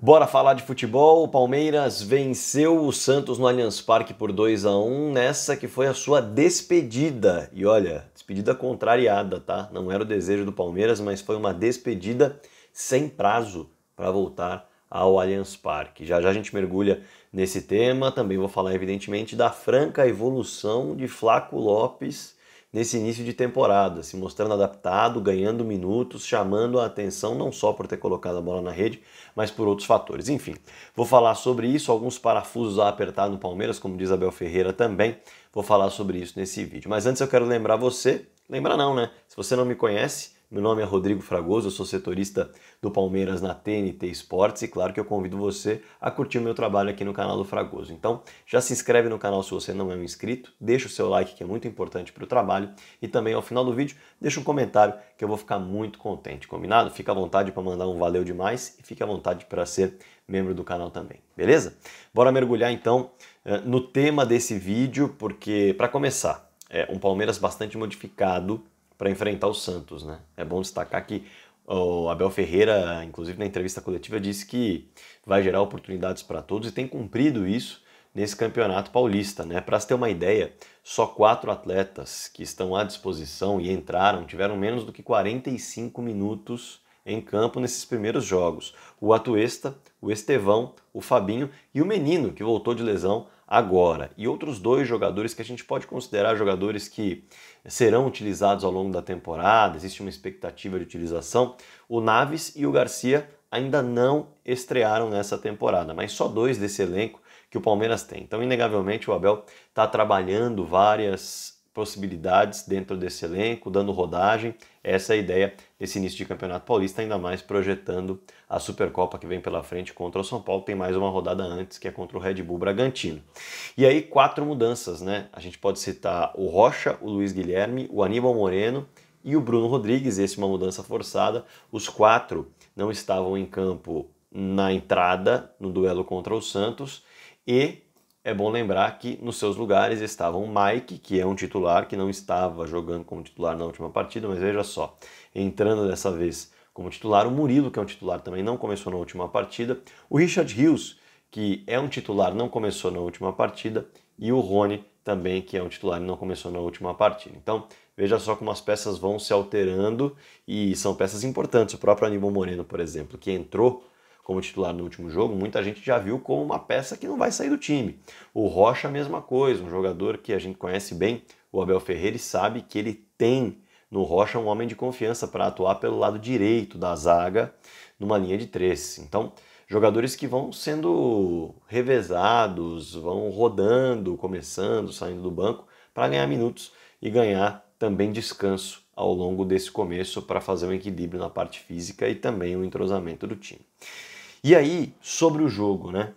Bora falar de futebol. O Palmeiras venceu o Santos no Allianz Parque por 2 a 1 nessa que foi a sua despedida. E olha, despedida contrariada, tá? Não era o desejo do Palmeiras, mas foi uma despedida sem prazo para voltar ao Allianz Parque. Já já a gente mergulha nesse tema. Também vou falar, evidentemente, da franca evolução de Flaco Lopes nesse início de temporada, se mostrando adaptado, ganhando minutos, chamando a atenção não só por ter colocado a bola na rede, mas por outros fatores. Enfim, vou falar sobre isso, alguns parafusos a apertar no Palmeiras, como diz Abel Ferreira também. Vou falar sobre isso nesse vídeo. Mas antes eu quero lembrar você, lembrar não, né? Se você não me conhece, meu nome é Rodrigo Fragoso, eu sou setorista do Palmeiras na TNT Esportes e claro que eu convido você a curtir o meu trabalho aqui no canal do Fragoso. Então, já se inscreve no canal se você não é um inscrito, deixa o seu like que é muito importante para o trabalho e também ao final do vídeo deixa um comentário que eu vou ficar muito contente, combinado? Fica à vontade para mandar um valeu demais e fique à vontade para ser membro do canal também, beleza? Bora mergulhar então eh, no tema desse vídeo, porque para começar, é um Palmeiras bastante modificado para enfrentar o Santos, né? É bom destacar que o Abel Ferreira, inclusive na entrevista coletiva, disse que vai gerar oportunidades para todos e tem cumprido isso nesse campeonato paulista, né? Para se ter uma ideia, só quatro atletas que estão à disposição e entraram tiveram menos do que 45 minutos em campo nesses primeiros jogos. O Atuesta, o Estevão, o Fabinho e o Menino, que voltou de lesão agora. E outros dois jogadores que a gente pode considerar jogadores que serão utilizados ao longo da temporada, existe uma expectativa de utilização. O Naves e o Garcia ainda não estrearam nessa temporada, mas só dois desse elenco que o Palmeiras tem. Então, inegavelmente, o Abel está trabalhando várias possibilidades dentro desse elenco, dando rodagem. Essa é a ideia desse início de Campeonato Paulista, ainda mais projetando a Supercopa que vem pela frente contra o São Paulo. Tem mais uma rodada antes, que é contra o Red Bull Bragantino. E aí, quatro mudanças, né? A gente pode citar o Rocha, o Luiz Guilherme, o Aníbal Moreno e o Bruno Rodrigues. esse é uma mudança forçada. Os quatro não estavam em campo na entrada, no duelo contra o Santos. E é bom lembrar que nos seus lugares estavam Mike, que é um titular, que não estava jogando como titular na última partida, mas veja só, entrando dessa vez como titular, o Murilo, que é um titular, também não começou na última partida, o Richard Hughes, que é um titular, não começou na última partida, e o Rony, também, que é um titular e não começou na última partida. Então, veja só como as peças vão se alterando e são peças importantes. O próprio Aníbal Moreno, por exemplo, que entrou como titular no último jogo, muita gente já viu como uma peça que não vai sair do time. O Rocha, a mesma coisa, um jogador que a gente conhece bem, o Abel Ferreira, e sabe que ele tem no Rocha um homem de confiança para atuar pelo lado direito da zaga numa linha de três. Então, jogadores que vão sendo revezados, vão rodando, começando, saindo do banco para ganhar minutos e ganhar também descanso ao longo desse começo para fazer um equilíbrio na parte física e também o um entrosamento do time. E aí, sobre o jogo, né?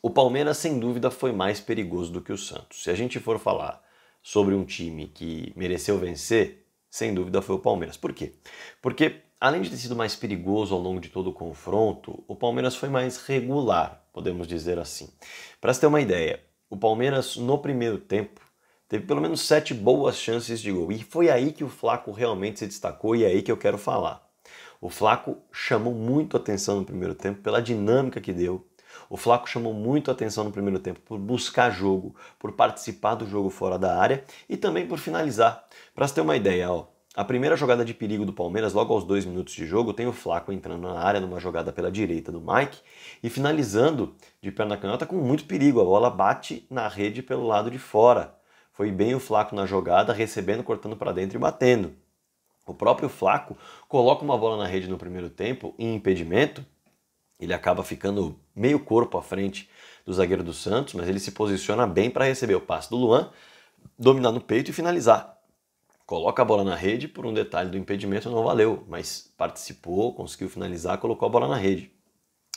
O Palmeiras sem dúvida foi mais perigoso do que o Santos. Se a gente for falar sobre um time que mereceu vencer, sem dúvida foi o Palmeiras. Por quê? Porque além de ter sido mais perigoso ao longo de todo o confronto, o Palmeiras foi mais regular, podemos dizer assim. Para se ter uma ideia, o Palmeiras no primeiro tempo teve pelo menos sete boas chances de gol. E foi aí que o Flaco realmente se destacou e é aí que eu quero falar. O Flaco chamou muito atenção no primeiro tempo pela dinâmica que deu. O Flaco chamou muito atenção no primeiro tempo por buscar jogo, por participar do jogo fora da área e também por finalizar. Para você ter uma ideia, ó, a primeira jogada de perigo do Palmeiras, logo aos dois minutos de jogo, tem o Flaco entrando na área numa jogada pela direita do Mike e finalizando de perna canhota com muito perigo. A bola bate na rede pelo lado de fora. Foi bem o Flaco na jogada, recebendo, cortando para dentro e batendo. O próprio Flaco coloca uma bola na rede no primeiro tempo, em impedimento, ele acaba ficando meio corpo à frente do zagueiro do Santos, mas ele se posiciona bem para receber o passe do Luan, dominar no peito e finalizar. Coloca a bola na rede, por um detalhe do impedimento não valeu, mas participou, conseguiu finalizar, colocou a bola na rede.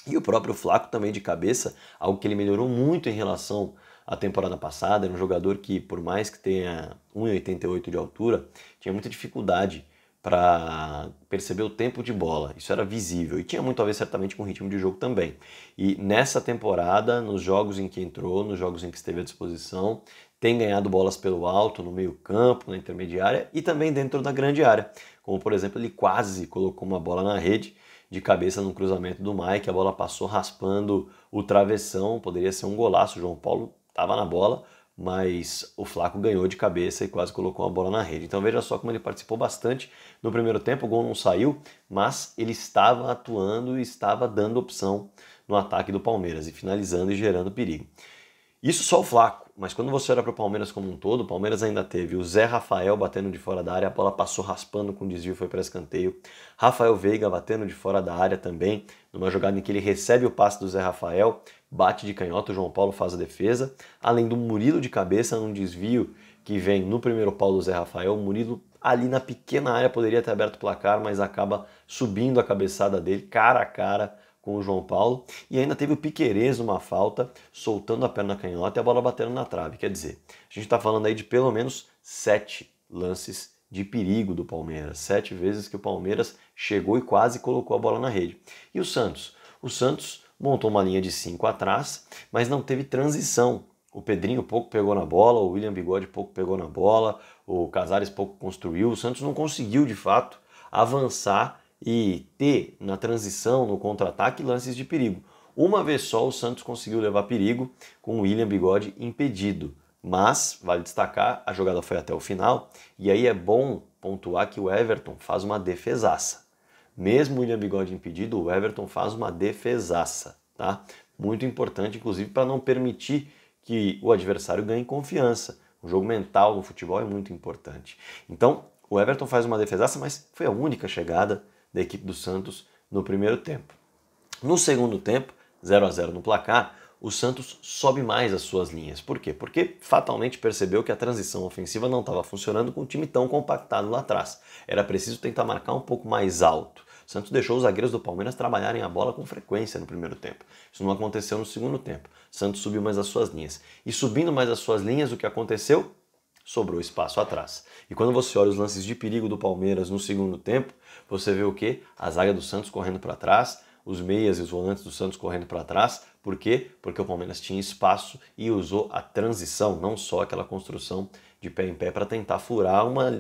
E o próprio Flaco também de cabeça, algo que ele melhorou muito em relação à temporada passada, era um jogador que, por mais que tenha 1,88 de altura, tinha muita dificuldade para perceber o tempo de bola. Isso era visível e tinha muito a ver certamente com o ritmo de jogo também. E nessa temporada, nos jogos em que entrou, nos jogos em que esteve à disposição, tem ganhado bolas pelo alto, no meio-campo, na intermediária e também dentro da grande área. Como por exemplo, ele quase colocou uma bola na rede de cabeça no cruzamento do Mike, a bola passou raspando o travessão, poderia ser um golaço, o João Paulo estava na bola, mas o Flaco ganhou de cabeça e quase colocou a bola na rede. Então veja só como ele participou bastante no primeiro tempo, o gol não saiu, mas ele estava atuando e estava dando opção no ataque do Palmeiras e finalizando e gerando perigo. Isso só o Flaco, mas quando você olha para o Palmeiras como um todo, o Palmeiras ainda teve o Zé Rafael batendo de fora da área, a bola passou raspando com desvio, foi para escanteio. Rafael Veiga batendo de fora da área também, numa jogada em que ele recebe o passe do Zé Rafael, bate de canhota, o João Paulo faz a defesa, além do Murilo de cabeça num desvio que vem no primeiro pau do Zé Rafael, o Murilo ali na pequena área poderia ter aberto o placar, mas acaba subindo a cabeçada dele cara a cara com o João Paulo. E ainda teve o Piquerez uma falta, soltando a perna canhota e a bola batendo na trave. Quer dizer, a gente está falando aí de pelo menos sete lances de perigo do Palmeiras. Sete vezes que o Palmeiras chegou e quase colocou a bola na rede. E o Santos? O Santos montou uma linha de cinco atrás, mas não teve transição. O Pedrinho pouco pegou na bola, o William Bigode pouco pegou na bola, o Casares pouco construiu. O Santos não conseguiu, de fato, avançar e ter na transição, no contra-ataque, lances de perigo. Uma vez só o Santos conseguiu levar perigo com o William Bigode impedido. Mas, vale destacar, a jogada foi até o final e aí é bom pontuar que o Everton faz uma defesaça. Mesmo o William Bigode impedido, o Everton faz uma defesaça, tá? Muito importante, inclusive, para não permitir que o adversário ganhe confiança. O jogo mental no futebol é muito importante. Então, o Everton faz uma defesaça, mas foi a única chegada da equipe do Santos no primeiro tempo. No segundo tempo, 0 a 0 no placar, o Santos sobe mais as suas linhas. Por quê? Porque fatalmente percebeu que a transição ofensiva não estava funcionando com o time tão compactado lá atrás. Era preciso tentar marcar um pouco mais alto. O Santos deixou os zagueiros do Palmeiras trabalharem a bola com frequência no primeiro tempo. Isso não aconteceu no segundo tempo. O Santos subiu mais as suas linhas. E subindo mais as suas linhas, o que aconteceu? sobrou espaço atrás. E quando você olha os lances de perigo do Palmeiras no segundo tempo, você vê o quê? A zaga do Santos correndo para trás, os meias e os volantes do Santos correndo para trás. Por quê? Porque o Palmeiras tinha espaço e usou a transição, não só aquela construção de pé em pé para tentar furar uma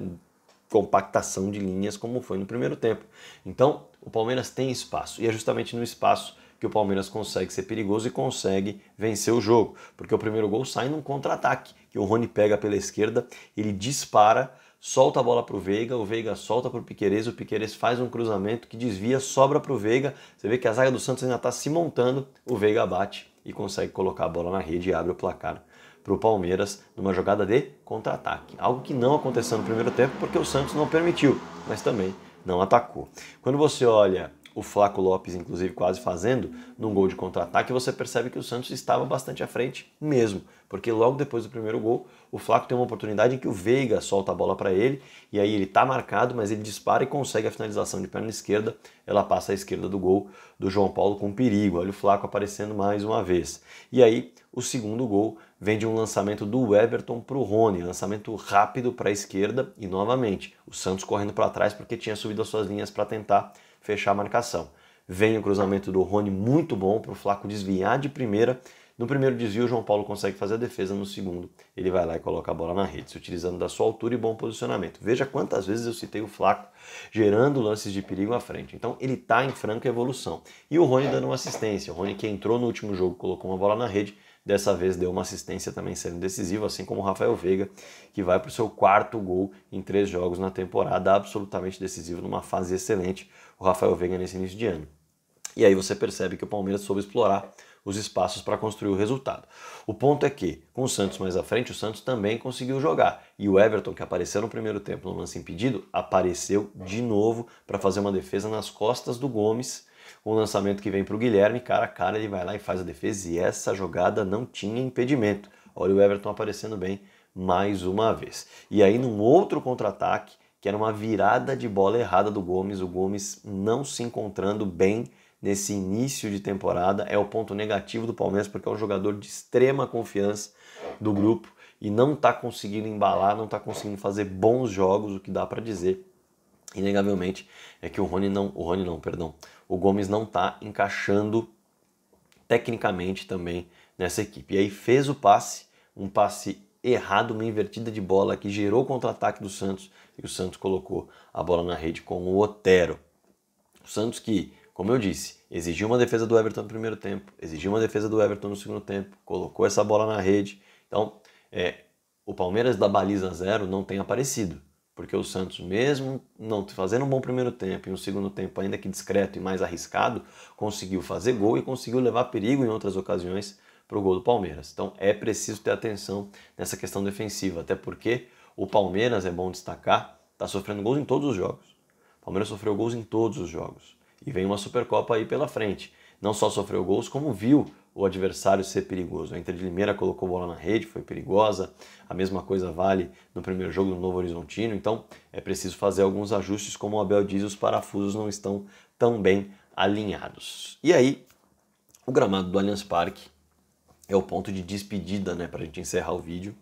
compactação de linhas como foi no primeiro tempo. Então, o Palmeiras tem espaço e é justamente no espaço que o Palmeiras consegue ser perigoso e consegue vencer o jogo. Porque o primeiro gol sai num contra-ataque, que o Rony pega pela esquerda, ele dispara, solta a bola para o Veiga, o Veiga solta para o Piqueires, o Piqueires faz um cruzamento que desvia, sobra para o Veiga. Você vê que a zaga do Santos ainda está se montando, o Veiga bate e consegue colocar a bola na rede e abre o placar para o Palmeiras numa jogada de contra-ataque. Algo que não aconteceu no primeiro tempo porque o Santos não permitiu, mas também não atacou. Quando você olha o Flaco Lopes, inclusive, quase fazendo num gol de contra-ataque, você percebe que o Santos estava bastante à frente mesmo, porque logo depois do primeiro gol, o Flaco tem uma oportunidade em que o Veiga solta a bola para ele, e aí ele está marcado, mas ele dispara e consegue a finalização de perna esquerda, ela passa à esquerda do gol do João Paulo com perigo, olha o Flaco aparecendo mais uma vez. E aí, o segundo gol vem de um lançamento do Everton para o Rony, lançamento rápido para a esquerda e novamente o Santos correndo para trás porque tinha subido as suas linhas para tentar fechar a marcação. Vem o cruzamento do Rony muito bom para o Flaco desviar de primeira. No primeiro desvio, o João Paulo consegue fazer a defesa. No segundo, ele vai lá e coloca a bola na rede, se utilizando da sua altura e bom posicionamento. Veja quantas vezes eu citei o Flaco gerando lances de perigo à frente. Então, ele está em franca evolução. E o Rony dando uma assistência. O Rony, que entrou no último jogo, colocou uma bola na rede dessa vez deu uma assistência também sendo decisiva, assim como o Rafael Veiga, que vai para o seu quarto gol em três jogos na temporada, absolutamente decisivo, numa fase excelente, o Rafael Veiga nesse início de ano. E aí você percebe que o Palmeiras soube explorar os espaços para construir o resultado. O ponto é que, com o Santos mais à frente, o Santos também conseguiu jogar. E o Everton, que apareceu no primeiro tempo no lance impedido, apareceu de novo para fazer uma defesa nas costas do Gomes, um lançamento que vem para o Guilherme, cara a cara, ele vai lá e faz a defesa e essa jogada não tinha impedimento. Olha o Everton aparecendo bem mais uma vez. E aí, num outro contra-ataque, que era uma virada de bola errada do Gomes, o Gomes não se encontrando bem nesse início de temporada, é o ponto negativo do Palmeiras, porque é um jogador de extrema confiança do grupo e não está conseguindo embalar, não está conseguindo fazer bons jogos, o que dá para dizer inegavelmente é que o Rony não, o Rony não, perdão, o Gomes não está encaixando tecnicamente também nessa equipe. E aí fez o passe, um passe errado, uma invertida de bola que gerou o contra-ataque do Santos e o Santos colocou a bola na rede com o Otero. O Santos que, como eu disse, exigiu uma defesa do Everton no primeiro tempo, exigiu uma defesa do Everton no segundo tempo, colocou essa bola na rede. Então, é, o Palmeiras da baliza zero não tem aparecido. Porque o Santos, mesmo não fazendo um bom primeiro tempo e um segundo tempo, ainda que discreto e mais arriscado, conseguiu fazer gol e conseguiu levar perigo em outras ocasiões para o gol do Palmeiras. Então é preciso ter atenção nessa questão defensiva, até porque o Palmeiras, é bom destacar, está sofrendo gols em todos os jogos. O Palmeiras sofreu gols em todos os jogos. E vem uma Supercopa aí pela frente. Não só sofreu gols, como viu o adversário ser perigoso. A Inter de Limeira colocou bola na rede, foi perigosa. A mesma coisa vale no primeiro jogo do Novo Horizontino. Então é preciso fazer alguns ajustes, como o Abel diz, os parafusos não estão tão bem alinhados. E aí, o gramado do Allianz Parque é o ponto de despedida, né, para a gente encerrar o vídeo,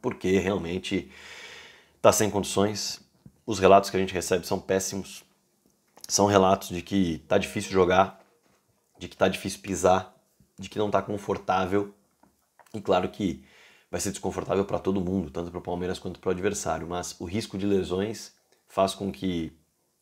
porque realmente está sem condições. Os relatos que a gente recebe são péssimos. São relatos de que tá difícil jogar, de que tá difícil pisar, de que não tá confortável. E claro que vai ser desconfortável para todo mundo, tanto para o Palmeiras quanto para o adversário, mas o risco de lesões faz com que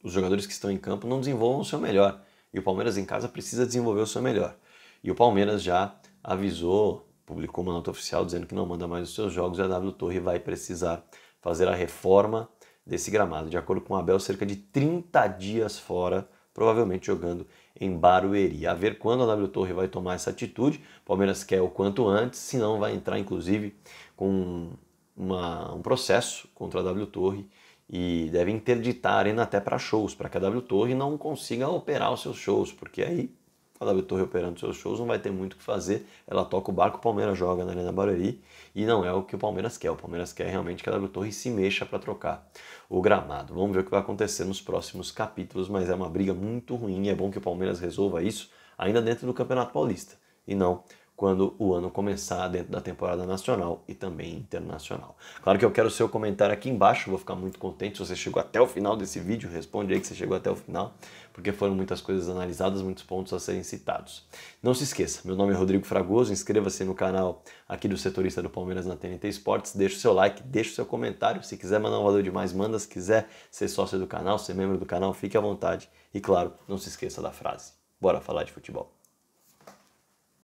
os jogadores que estão em campo não desenvolvam o seu melhor. E o Palmeiras em casa precisa desenvolver o seu melhor. E o Palmeiras já avisou, publicou uma nota oficial dizendo que não manda mais os seus jogos e a W Torre vai precisar fazer a reforma desse gramado. De acordo com o Abel, cerca de 30 dias fora, provavelmente jogando em Barueri. A ver quando a W Torre vai tomar essa atitude. O Palmeiras quer o quanto antes, senão vai entrar inclusive com uma, um processo contra a W Torre e deve interditar a arena até para shows, para que a W Torre não consiga operar os seus shows, porque aí Cada Torre operando seus shows, não vai ter muito o que fazer. Ela toca o barco, o Palmeiras joga na Arena Barueri e não é o que o Palmeiras quer. O Palmeiras quer realmente que a W Torre se mexa para trocar o gramado. Vamos ver o que vai acontecer nos próximos capítulos, mas é uma briga muito ruim. É bom que o Palmeiras resolva isso ainda dentro do Campeonato Paulista e não quando o ano começar dentro da temporada nacional e também internacional. Claro que eu quero o seu comentário aqui embaixo, vou ficar muito contente se você chegou até o final desse vídeo, responde aí que você chegou até o final, porque foram muitas coisas analisadas, muitos pontos a serem citados. Não se esqueça, meu nome é Rodrigo Fragoso, inscreva-se no canal aqui do Setorista do Palmeiras na TNT Esportes, Deixe o seu like, deixe o seu comentário, se quiser mandar um valor demais, manda, se quiser ser sócio do canal, ser membro do canal, fique à vontade e claro, não se esqueça da frase. Bora falar de futebol.